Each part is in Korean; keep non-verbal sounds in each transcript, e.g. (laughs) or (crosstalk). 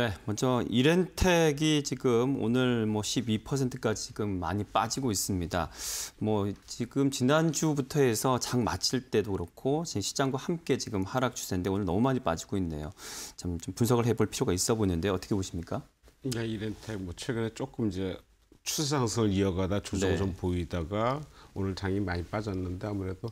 네, 먼저 이렌텍이 지금 오늘 뭐 12%까지 지금 많이 빠지고 있습니다. 뭐 지금 지난주부터 해서 장 마칠 때도 그렇고 지금 시장과 함께 지금 하락 추세인데 오늘 너무 많이 빠지고 있네요. 좀 분석을 해볼 필요가 있어 보이는데 어떻게 보십니까? 네, 그러니까 이렌텍 뭐 최근에 조금 이제 추세 상승을 이어가다 조정 네. 좀 보이다가 오늘 장이 많이 빠졌는데 아무래도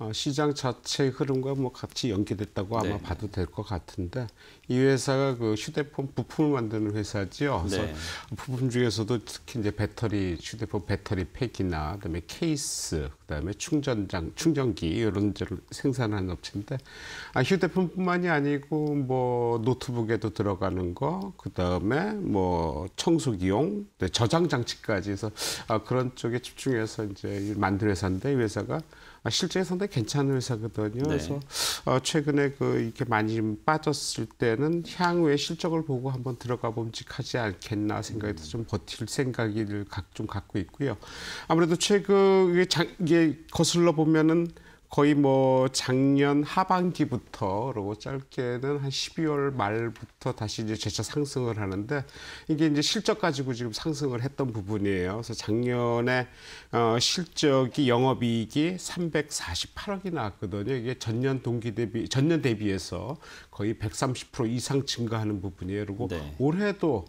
어, 시장 자체 의 흐름과 뭐 같이 연계됐다고 아마 네. 봐도 될 것 같은데 이 회사가 그 휴대폰 부품을 만드는 회사지요. 그래서 네. 부품 중에서도 특히 이제 배터리 휴대폰 배터리 팩이나 그다음에 케이스, 그다음에 충전장, 충전기 이런 걸 생산하는 업체인데 아, 휴대폰뿐만이 아니고 뭐 노트북에도 들어가는 거, 그다음에 뭐 청소기용, 네, 저장 장치까지 해서 아, 그런 쪽에 집중해서 이제 만드는 회사인데 이 회사가 아, 실제 상당히 괜찮은 회사거든요. 네. 그래서 어, 최근에 그 이렇게 많이 빠졌을 때는 향후에 실적을 보고 한번 들어가 봄직하지 않겠나 생각해서 음. 좀 버틸 생각을 각, 좀 갖고 있고요. 아무래도 최근 에 장, 이게 거슬러 보면은 거의 뭐 작년 하반기부터 그리고 짧게는 한 12월 말부터 다시 이제 재차 상승을 하는데 이게 이제 실적 가지고 지금 상승을 했던 부분이에요. 그래서 작년에 어 실적이 영업이익이 348억이 나왔거든요. 이게 전년 동기 대비 전년 대비해서 거의 130% 이상 증가하는 부분이에요. 그리고 네. 올해도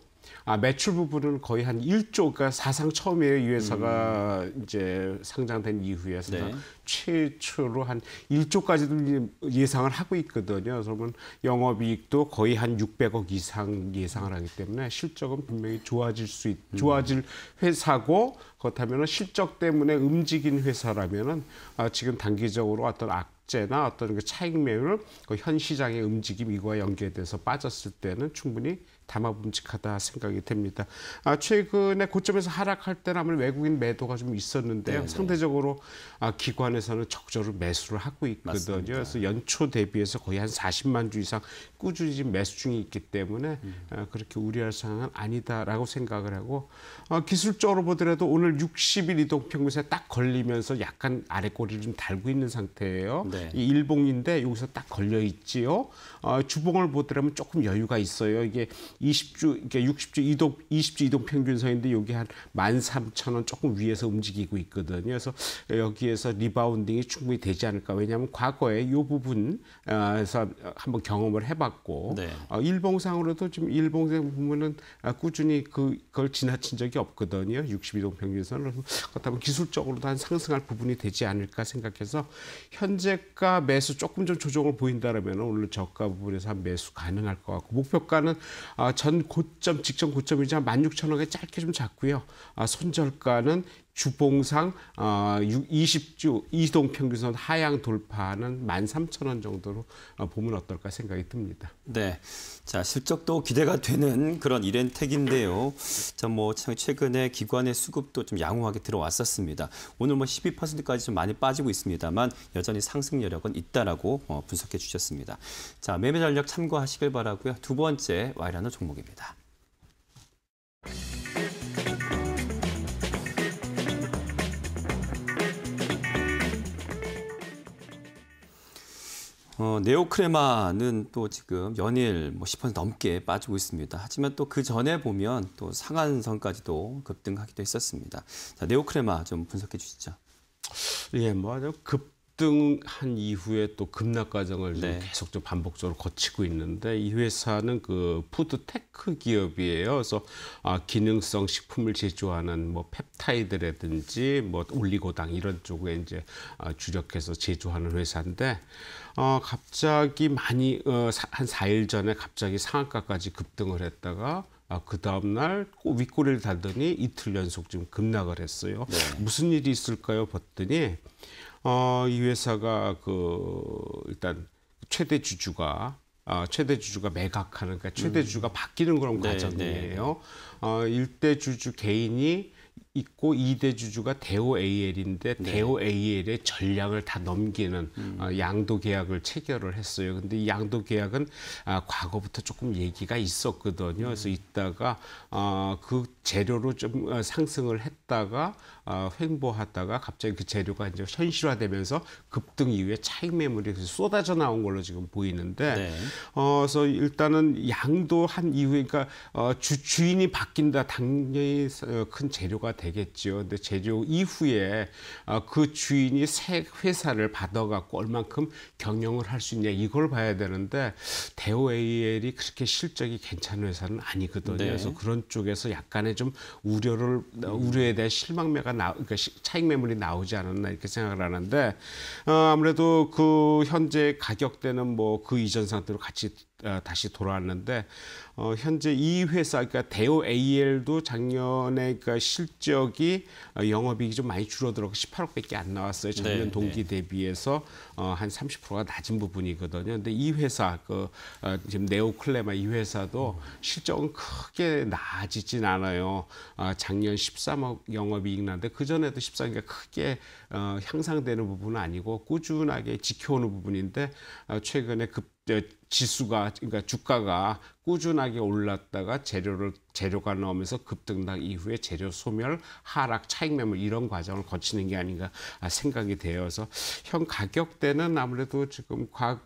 아, 매출 부분은 거의 한 1조가 그러니까 사상 처음이에요. 이 회사가 음. 이제 상장된 이후에 상 네. 최초로 한 1조까지도 예상을 하고 있거든요. 그러면 영업이익도 거의 한 600억 이상 예상을 하기 때문에 실적은 분명히 좋아질 수 있, 음. 좋아질 회사고 그렇다면 실적 때문에 움직인 회사라면은 아, 지금 단기적으로 어떤 악 축제나 어떤 그 차익 매물, 그 현 시장의 움직임 이거와 연계돼서 빠졌을 때는 충분히 담아봄직하다 생각이 됩니다. 아, 최근에 고점에서 하락할 때라면 외국인 매도가 좀 있었는데요. 네네. 상대적으로 아, 기관에서는 적절히 매수를 하고 있거든요. 맞습니다. 그래서 연초 대비해서 거의 한 40만 주 이상 꾸준히 지금 매수 중이 있기 때문에 음. 아, 그렇게 우려할 상황은 아니다라고 생각을 하고 아, 기술적으로 보더라도 오늘 60일 이동평균선에 딱 걸리면서 약간 아래 꼬리를 좀 달고 있는 상태예요. 네. 네. 이 일봉인데 여기서 딱 걸려 있지요. 어, 주봉을 보더라면 조금 여유가 있어요. 이게 20주, 그러니까 60주 이동, 20주 이동 평균선인데 여기 한 13,000원 조금 위에서 움직이고 있거든요. 그래서 여기에서 리바운딩이 충분히 되지 않을까. 왜냐하면 과거에 이 부분에서 어, 한번 경험을 해봤고 네. 어, 일봉상으로도 지금 일봉상 보면은 어, 꾸준히 그, 걸 지나친 적이 없거든요. 60이동 평균선. 그렇다면 기술적으로도 한 상승할 부분이 되지 않을까 생각해서 현재 실가 매수 조금 좀 조정을 보인다라면 오늘 저가 부분에서 한 매수 가능할 것 같고 목표가는 아, 전 고점 직전 고점이자 16,000원에 짧게 좀 잡고요. 아, 손절가는 주봉상 어, 20주 이동 평균선 하향 돌파는 13,000원 정도로 어, 보면 어떨까 생각이 듭니다. 네. 자, 실적도 기대가 되는 그런 이렌텍인데요. 자, 뭐 최근에 기관의 수급도 좀 양호하게 들어왔었습니다. 오늘 뭐 12%까지 좀 많이 빠지고 있습니다만 여전히 상승 여력은 있다라고 어, 분석해 주셨습니다. 자, 매매 전략 참고하시길 바라고요. 두 번째 와이라는 종목입니다. 어, 네오크레마는 또 지금 연일 뭐 10% 넘게 빠지고 있습니다. 하지만 또 그 전에 보면 또 상한선까지도 급등하기도 했었습니다. 자, 네오크레마 좀 분석해 주시죠. 예, 뭐 아주 급 급등한 이후에 또 급락 과정을 네. 계속 좀 반복적으로 거치고 있는데 이 회사는 그 푸드테크 기업이에요. 그래서 아, 기능성 식품을 제조하는 뭐 펩타이드라든지 뭐 올리고당 이런 쪽에 이제 아, 주력해서 제조하는 회사인데 어, 갑자기 많이 어, 한 4일 전에 갑자기 상한가까지 급등을 했다가 아, 그 다음날 윗꼬리를 달더니 이틀 연속 지금 급락을 했어요. 네. 무슨 일이 있을까요? 봤더니 어, 이 회사가 그 일단 최대 주주가 어, 최대 주주가 매각하는 그러니까 최대 음. 주주가 바뀌는 그런 네, 네. 과정이에요. 어, 일대 주주 개인이 있고 이대 주주가 대오AL인데 대호 오 a l 의 전량을 다 넘기는 음. 어, 양도 계약을 체결을 했어요. 근데 이 양도 계약은 아, 과거부터 조금 얘기가 있었거든요. 음. 그래서 있다가 어, 그 재료로 좀 어, 상승을 했다가 어, 횡보하다가 갑자기 그 재료가 이제 현실화되면서 급등 이후에 차익 매물이 쏟아져 나온 걸로 지금 보이는데 네. 어, 그래서 일단은 양도 한 이후에 그러니까 어, 주, 주인이 바뀐다 당연히 어, 큰 재료가 되 되겠죠. 근데 제조 이후에 어, 그 주인이 새 회사를 받아갖고 얼만큼 경영을 할 수 있냐 이걸 봐야 되는데 대우 AL이 그렇게 실적이 괜찮은 회사는 아니거든요. 네. 그래서 그런 쪽에서 약간의 좀 우려를 우려에 대한 실망매가 나 그러니까 차익 매물이 나오지 않았나 이렇게 생각을 하는데 어, 아무래도 그 현재 가격대는 뭐 그 이전 상태로 같이 어, 다시 돌아왔는데 어, 현재 이 회사 그러니까 대우 AL도 작년에 그러니까 실적이 어, 영업이익이 좀 많이 줄어들었고 18억밖에 안 나왔어요. 네, 작년 네, 동기 네. 대비해서 어, 한 30%가 낮은 부분이거든요. 근데 이 회사 그 어, 지금 네오클레마 이 회사도 실적은 크게 나아지진 않아요. 어, 작년 13억 영업이익 나는데 그 전에도 13억이 크게 어, 향상되는 부분은 아니고 꾸준하게 지켜오는 부분인데 어, 최근에 급 지수가 그러니까 주가가 꾸준하게 올랐다가 재료를 재료가 나오면서 급등당 이후에 재료 소멸, 하락, 차익 매물 이런 과정을 거치는 게 아닌가 아, 생각이 되어서 현 가격대는 아무래도 지금 과,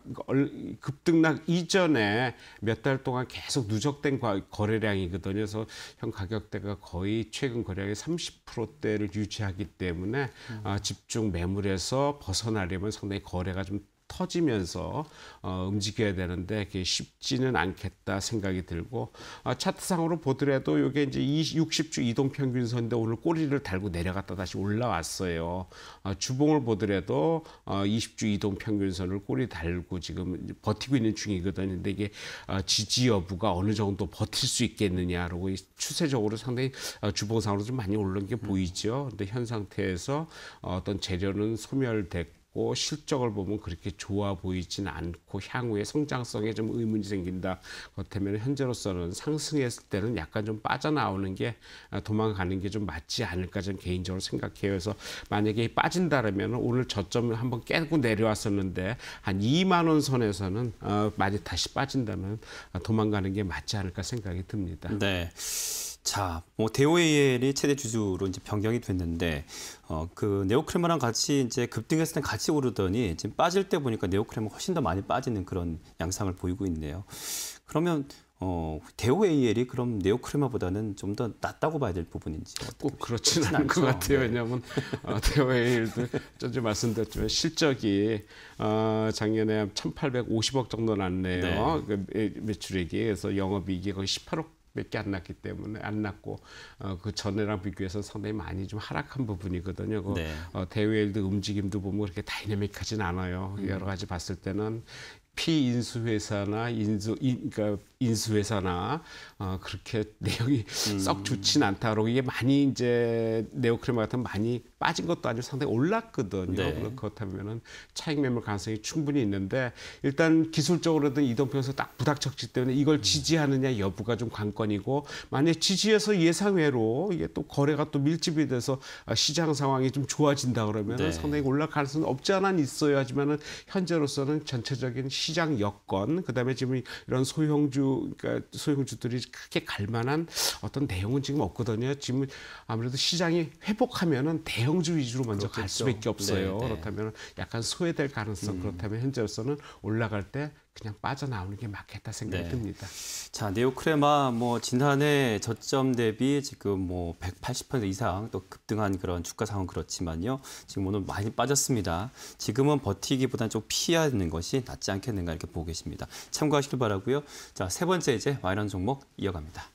급등락 이전에 몇 달 동안 계속 누적된 거래량이거든요. 그래서 현 가격대가 거의 최근 거래량의 30%대를 유지하기 때문에 음. 집중 매물에서 벗어나려면 상당히 거래가 좀 터지면서 어, 움직여야 되는데 그게 쉽지는 않겠다 생각이 들고 어, 차트상으로 보더라도 이게 이제 60주 이동 평균선인데 오늘 꼬리를 달고 내려갔다 다시 올라왔어요. 어, 주봉을 보더라도 어, 20주 이동 평균선을 꼬리 달고 지금 버티고 있는 중이거든요. 근데 이게 어, 지지 여부가 어느 정도 버틸 수 있겠느냐라고 추세적으로 상당히 어, 주봉상으로 좀 많이 오른게 보이죠. 근데 현 상태에서 어떤 재료는 소멸됐고 있고 실적을 보면 그렇게 좋아 보이진 않고 향후에 성장성에 좀 의문이 생긴다. 그렇다면 현재로서는 상승했을 때는 약간 좀 빠져나오는 게 아, 도망가는 게 좀 맞지 않을까 저는 개인적으로 생각해요. 그래서 만약에 빠진다라면 오늘 저점을 한번 깨고 내려왔었는데 한 2만 원 선에서는 어, 많이 다시 빠진다면 도망가는 게 맞지 않을까 생각이 듭니다. 네. 자, 뭐 대오에이엘이 최대 주주로 이제 변경이 됐는데 어그 네오크레머랑 같이 이제 급등했을 때 같이 오르더니 지금 빠질 때 보니까 네오크레머 훨씬 더 많이 빠지는 그런 양상을 보이고 있네요. 그러면 어, 대우 AL이 그럼 네오크레마보다는 좀 더낮다고 봐야 될 부분인지 꼭 그렇지는 않을 것 같아요. 네. 왜냐하면 어, 대우 AL도 전주 말씀드렸지만 실적이 어, 작년에 1,850억 정도 났네요. 네. 그 매출액이 그래서 영업이익이 거의 18억 몇개안 났기 때문에 안 났고 어, 그 전에랑 비교해서 상당히 많이 좀 하락한 부분이거든요. 그 네. 어, 대외일드 움직임도 보면 그렇게 다이내믹하진 않아요. 음. 여러 가지 봤을 때는 피인수 회사나 인수 인, 그러니까 인수회사나 어, 그렇게 (laughs) 내용이 음. 썩 좋진 않다. 라고 이게 많이 이제 네오크레마 같은 많이 빠진 것도 아니고 상당히 올랐거든요. 네. 그렇다면은 차익 매물 가능성이 충분히 있는데 일단 기술적으로도 이동평에서 딱 부닥쳤기 때문에 이걸 음. 지지하느냐 여부가 좀 관건이고 만약 지지해서 예상외로 이게 또 거래가 또 밀집이 돼서 아, 시장 상황이 좀 좋아진다 그러면 네. 상당히 올라갈 수는 없지 않아 있어야 하지만은 현재로서는 전체적인 시장 여건 그다음에 지금 이런 소형주 그러니까 소유주들이 크게 갈만한 어떤 내용은 지금 없거든요. 지금 아무래도 시장이 회복하면은 대형주 위주로 먼저 그렇겠죠. 갈 수밖에 없어요. 네, 네. 그렇다면 약간 소외될 가능성 음. 그렇다면 현재로서는 올라갈 때 그냥 빠져나오는 게 맞겠다 생각이 네. 듭니다. 자, 네오크레마 뭐 지난해 저점 대비 지금 뭐 180% 이상 또 급등한 그런 주가 상황 그렇지만요. 지금 오늘 많이 빠졌습니다. 지금은 버티기보다는 좀 피하는 것이 낫지 않겠는가 이렇게 보고 계십니다. 참고하시길 바라고요. 자, 세 번째 이제 와이런 종목 이어갑니다.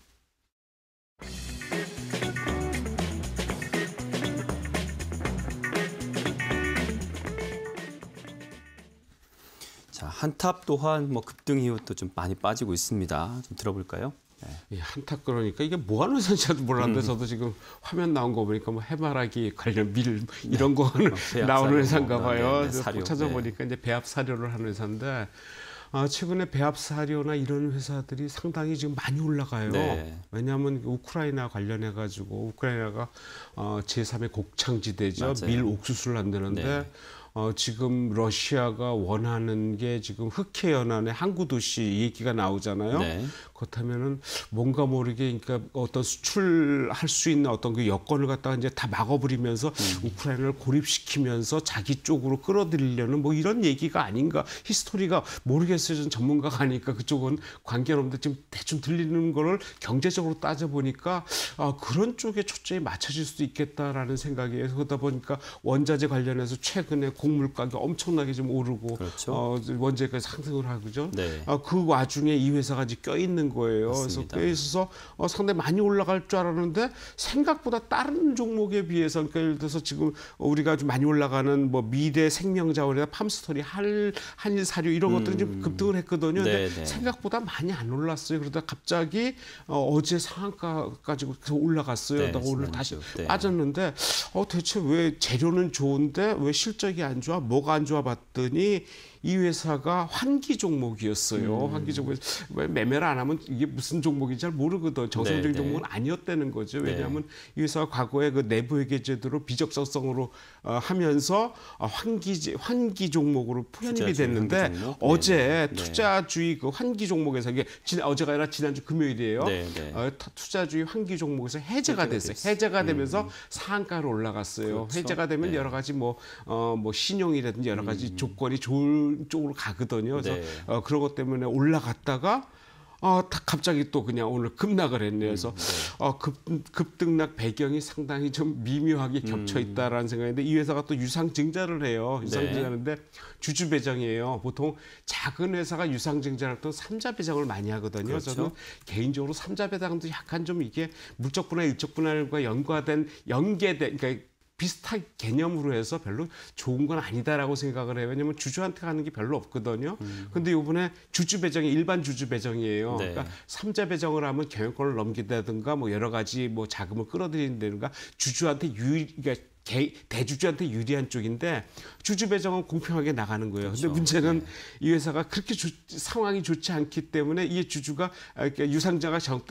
한탑 또한 뭐 급등 이후 또좀 많이 빠지고 있습니다. 좀 들어볼까요? 네. 예, 한탑 그러니까 이게 뭐 하는 선지도 몰랐는데 음. 저도 지금 화면 나온 거 보니까 뭐 해바라기 관련 밀 네. 이런 뭐 뭐. 네. 거 어, 나오는 회사인가 봐요. 네, 네 사 찾아보니까 이제 배합 사료를 하는 회사인데 아, 최근에 배합 사료나 이런 회사들이 상당히 지금 많이 올라가요. 네. 왜냐하면 우크라이나 관련해 가지고 우크라이나가 어, 제3의 곡창지대죠. 밀 옥수수를 만드는데 네. 어, 지금 러시아가 원하는 게 지금 흑해 연안의 항구 도시 얘기가 나오잖아요. 네. 그렇다면은 뭔가 모르게 그러니까 어떤 수출할 수 있는 어떤 그 여건을 갖다가 이제 다 막아버리면서 음. 우크라이나를 고립시키면서 자기 쪽으로 끌어들이려는 뭐 이런 얘기가 아닌가 히스토리가 모르겠어요. 전 전문가가 아니까 그쪽은 관계는 없는데 지금 대충 들리는 거를 경제적으로 따져보니까 아, 그런 쪽에 초점이 맞춰질 수도 있겠다라는 생각이 해서 그러다 보니까 원자재 관련해서 최근에 곡물 가격 엄청나게 좀 오르고 그렇죠. 어, 원재가 상승을 하고죠. 네. 아, 그 와중에 이 회사가 이제 껴있는 거예요. 맞습니다. 그래서 꽤 있어서 어, 상당히 많이 올라갈 줄 알았는데 생각보다 다른 종목에 비해서 그러니까 예를 들어서 지금 우리가 좀 많이 올라가는 뭐 미래 생명자원이나 팜스토리, 할, 한일 사료 이런 것들은 음. 좀 급등을 했거든요. 근데 네, 네. 생각보다 많이 안 올랐어요. 그러다 갑자기 어, 어제상한가가지고 계속 올라갔어요. 네, 오늘 다시 네. 빠졌는데 어, 대체 왜 재료는 좋은데 왜 실적이 안 좋아? 뭐가 안 좋아 봤더니 이 회사가 환기 종목이었어요. 음. 환기 종목 매매를 안 하면 이게 무슨 종목인지 잘 모르거든. 정상적인 네, 네. 종목은 아니었다는 거죠. 네. 왜냐하면 이 회사가 과거에 그 내부 회계제도로 비적성성으로 어, 하면서 어, 환기 환기 종목으로 편입이 됐는데 종목? 네, 어제 투자주의 그 환기 종목에서 이게 진, 어제가 아니라 지난주 금요일이에요. 어, 투자주의 환기 종목에서 해제가, 해제가 됐어요. 됐어. 해제가 되면서 음. 상가로 올라갔어요. 그렇죠? 해제가 되면 여러 가지 뭐어뭐 어, 뭐 신용이라든지 여러 가지 음. 조건이 좋을 쪽으로 가거든요. 그래서 네. 어, 그런 것 때문에 올라갔다가 어, 딱 갑자기 또 그냥 오늘 급락을 했네요. 그래서 음, 네. 어, 급, 급등락 배경이 상당히 좀 미묘하게 겹쳐 음. 있다라는 음. 생각인데 이 회사가 또 유상증자를 해요. 네. 유상증자인데 네. 주주 배정이에요. 보통 작은 회사가 유상증자를 또 삼자 배정을 많이 하거든요. 그렇죠. 저는 개인적으로 삼자 배당도 약간 좀 이게 물적 분할, 일적 분할과 연과된 연계된 그러니까 비슷한 개념으로 해서 별로 좋은 건 아니다라고 생각을 해요. 왜냐하면 주주한테 가는 게 별로 없거든요. 음. 근데 요번에 주주 배정이 일반 주주 배정이에요. 네. 그러니까 삼자 배정을 하면 경영권을 넘긴다든가 뭐 여러 가지 뭐 자금을 끌어들인다든가 주주한테 유일 그러니까 개, 대주주한테 유리한 쪽인데 주주 배정은 공평하게 나가는 거예요. 그렇죠. 근데 문제는 네. 이 회사가 그렇게 조, 상황이 좋지 않기 때문에 이 주주가 아, 그러니까 유상자가 정,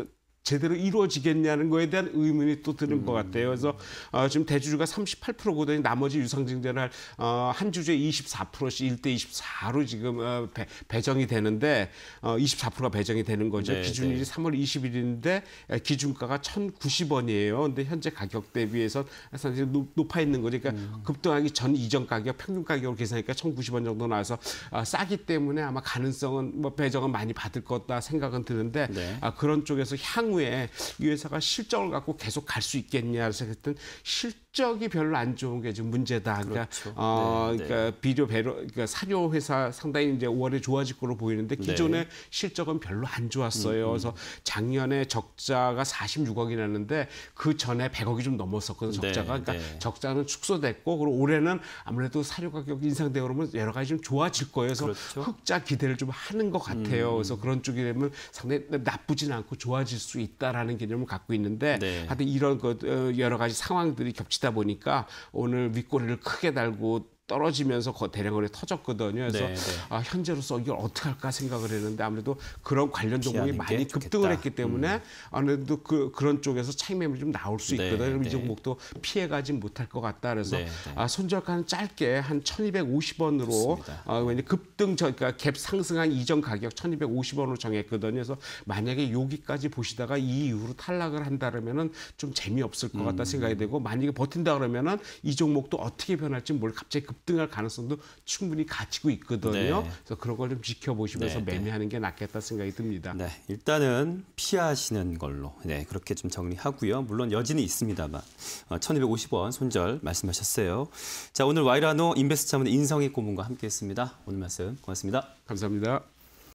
제대로 이루어지겠냐는 거에 대한 의문이 또 드는 음. 것 같아요. 그래서 어, 지금 대주주가 38%거든요. 나머지 유상증자를 어, 한 주주에 24%씩 1대 24로 지금 어, 배, 정이 되는데 어, 24%가 배정이 되는 거죠. 네, 기준이 일 네. 3월 20일인데 기준가가 1,090원이에요. 근데 현재 가격 대비해서 사실 높아 있는 거니까 그러니까 음. 급등하기 전 이전 가격 평균 가격으로 계산하니까 1,090원 정도 나와서 어, 싸기 때문에 아마 가능성은 뭐 배정은 많이 받을 거다 생각은 드는데 네. 어, 그런 쪽에서 향후 향후에 이 회사가 실적을 갖고 계속 갈 수 있겠냐 그래서 그랬던 실적이 별로 안 좋은 게 지금 문제다. 그러니까 그렇죠. 어 네, 네. 그러니까 네. 비료 배로 그러니까 사료 회사 상당히 이제 5월에 좋아질 거로 보이는데 기존에 네. 실적은 별로 안 좋았어요. 음, 음. 그래서 작년에 적자가 46억이 났는데 그 전에 100억이 좀 넘었었거든요. 네, 적자가 그러니까 네. 적자는 축소됐고 그리고 올해는 아무래도 사료 가격 인상되고 그러면 여러 가지 좀 좋아질 거예요. 그래서 그렇죠. 흑자 기대를 좀 하는 것 같아요. 음. 그래서 그런 쪽이 되면 상당히 나쁘진 않고 좋아질 수수 있다라는 개념을 갖고 있는데 네. 하여튼 이런 것 어, 여러 가지 상황들이 겹치다 보니까 오늘 윗꼬리를 크게 달고 떨어지면서 대량으로 터졌거든요. 그래서 네, 네. 아, 현재로서 이걸 어떻게 할까 생각을 했는데 아무래도 그런 관련 종목이 많이 급등을 했기 때문에 음. 아무래도 그, 그런 쪽에서 차익 매물이 좀 나올 수 네, 있거든요. 그럼 이 네. 종목도 피해가지 못할 것 같다. 그래서 네, 아, 손절가는 짧게 한 1250원으로 아, 왜냐 급등 저, 그러니까 갭 상승한 이전 가격 1250원으로 정했거든요. 그래서 만약에 여기까지 보시다가 이 이후로 탈락을 한다 그러면은 좀 재미없을 것 같다 음. 생각이 되고 만약에 버틴다 그러면은 이 종목도 어떻게 변할지 뭘 갑자기 급 급등할 가능성도 충분히 가지고 있거든요. 네. 그래서 그런 걸 좀 지켜보시면서 네, 네, 매매하는 게 낫겠다 생각이 듭니다. 네, 일단은 피하시는 걸로 네, 그렇게 좀 정리하고요. 물론 여지는 있습니다만 1250원 어, 손절 말씀하셨어요. 자, 오늘 와이라노 인베스트 자문 인성희 고문과 함께했습니다. 오늘 말씀 고맙습니다. 감사합니다.